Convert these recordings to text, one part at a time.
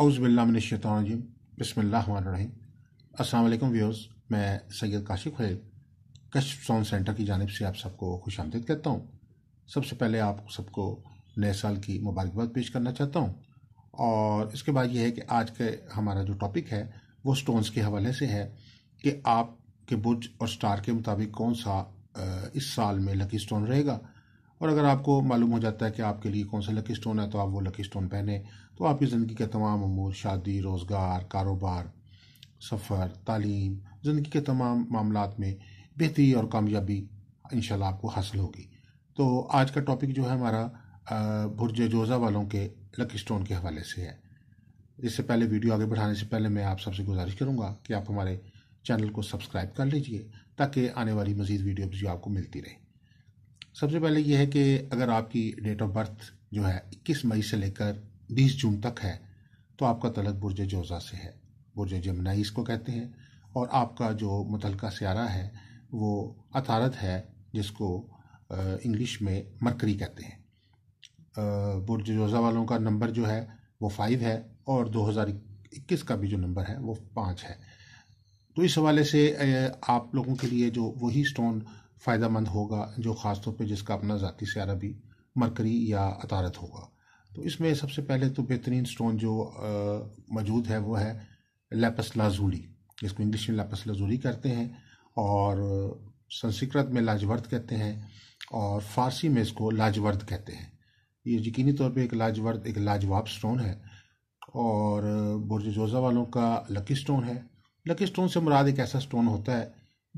अउज़बिल्लाशतम बसमीम अल्लाम व्यूज़ मैं सैयद काशिफ खैर कश्यप साउंड सेंटर की जानब से आप सबको खुश आमदीद कहता हूँ सबसे पहले आप सबको नए साल की मुबारकबाद पेश करना चाहता हूँ और इसके बाद यह है कि आज के हमारा जो टॉपिक है वो स्टोन्स के हवाले से है कि आपके बुज और स्टार के मुताबिक कौन सा इस साल में लकी स्टोन रहेगा और अगर आपको मालूम हो जाता है कि आपके लिए कौन सा लकी स्टोन है तो आप वो लकी स्टोन पहने तो आपकी ज़िंदगी के तमाम अमूर शादी रोज़गार कारोबार सफ़र तालीम ज़िंदगी के तमाम मामला में बेहतरी और कामयाबी इन आपको हासिल होगी तो आज का टॉपिक जो है हमारा भुर्ज जोजा वालों के लकी स्टोन के हवाले से है इससे पहले वीडियो आगे बढ़ाने से पहले मैं आप सबसे गुजारिश करूँगा कि आप हमारे चैनल को सब्सक्राइब कर लीजिए ताकि आने वाली मज़ीद वीडियो जो आपको मिलती रहे सबसे पहले यह है कि अगर आपकी डेट ऑफ बर्थ जो है इक्कीस मई से लेकर बीस जून तक है तो आपका तलक बुरज जोजा से है बुरज जमनाई इसको कहते हैं और आपका जो मुतल स्यारा है वो अतारत है जिसको इंग्लिश में मरकरी कहते हैं बुरज जोजा वालों का नंबर जो है वो फाइव है और 2021 का भी जो नंबर है वो पाँच है तो इस हवाले से आप लोगों के लिए जो वही स्टोन फ़ायदा होगा जो ख़ास तौर पर जिसका अपना ज़ाती स्यारा भी मरकरी या अतारत होगा तो इसमें सबसे पहले तो बेहतरीन स्टोन जो मौजूद है वो है लेपस लाजूली जिसको इंग्लिश में लेपस लाजूली कहते हैं और संस्कृत में लाजवर्द कहते हैं और फारसी में इसको लाजवर्द कहते हैं ये यकीनी तौर पे एक लाजवर्द एक लाजवाब स्टोन है और बुरज जोजा वालों का लकी स्टोन है लकी स्टोन से मुराद एक ऐसा स्टोन होता है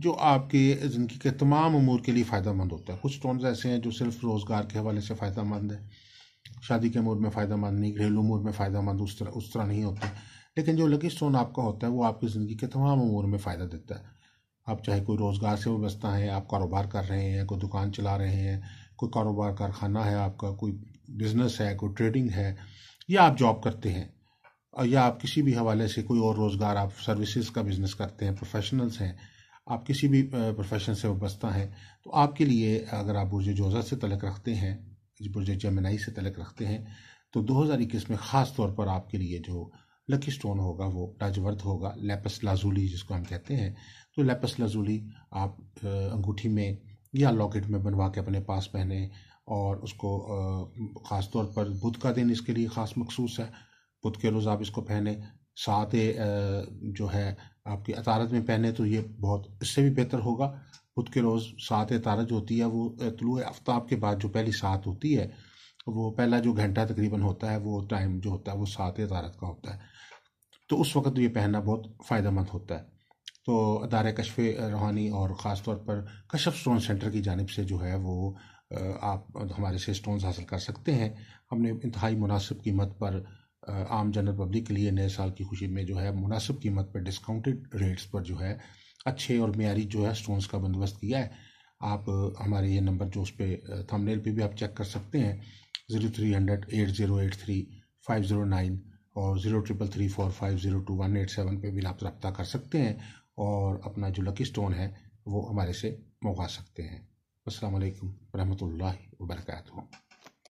जो आपके ज़िंदगी के तमाम अमूर के लिए फ़ायदा मंद होता है कुछ स्टोन ऐसे हैं जो सिर्फ रोज़गार के हवाले से फ़ायदा मंद है शादी के अमूर में फ़ायदा मंद नहीं घरेलू अमूर में फ़ायदा मंद उस तरह उस तरह नहीं होता लेकिन जो लकी स्टोन आपका होता है वो आपकी ज़िंदगी के तमाम अमूर में फ़ायदा देता है आप चाहे कोई रोज़गार से व्यवस्था है आप कारोबार कर रहे हैं कोई दुकान चला रहे हैं कोई कारोबार कारखाना है आपका कोई बिज़नेस है कोई ट्रेडिंग है या आप जॉब करते हैं या आप किसी भी हवाले से कोई और रोज़गार आप सर्विसेज का बिज़नेस करते हैं प्रोफेशनल्स हैं आप किसी भी प्रोफेशन से वस्ता हैं तो आपके लिए अगर आप बुरज जोजा से तलक रखते हैं बुरज जमनाई से तलक रखते हैं तो 2021 में ख़ास तौर पर आपके लिए जो लकी स्टोन होगा वो राजवर्ध होगा लेपस लाजूली जिसको हम कहते हैं तो लेपस लाजूली आप अंगूठी में या लॉकेट में बनवा के अपने पास पहने और उसको ख़ास तौर पर बुध का दिन इसके लिए ख़ास मखसूस है बुध के रोज़ आप इसको पहने साथ जो है आपकी अतारत में पहने तो ये बहुत इससे भी बेहतर होगा खुद के रोज़ सात तारत जो होती है वो तलु आफ्ताब के बाद जो पहली सात होती है वो पहला जो घंटा तकरीबन होता है वो टाइम जो होता है वो सात तारत का होता है तो उस वक्त तो ये पहनना बहुत फ़ायदेमंद होता है तो अदार कशफ रूहानी और ख़ास तौर पर कशफ स्टोन सेंटर की जानब से जो है वो आप हमारे से स्टोन हासिल कर सकते हैं हमने इंतहाई मुनासिब कीमत पर आम जनरल पब्लिक के लिए नए साल की खुशी में जो है मुनासिब कीमत पर डिस्काउंटेड रेट्स पर जो है अच्छे और मीरी जो है स्टोन्स का बंदोबस्त किया है आप हमारे ये नंबर जो उस पर थंबनेल पर भी आप चेक कर सकते हैं zero three hundred eight zero eight three five zero nine और zero triple three four five zero two one eight seven पर भी आप रब्ता कर सकते हैं और अपना जो लकी स्टोन है वो हमारे से मंगवा सकते हैं असल वरहमल वर्का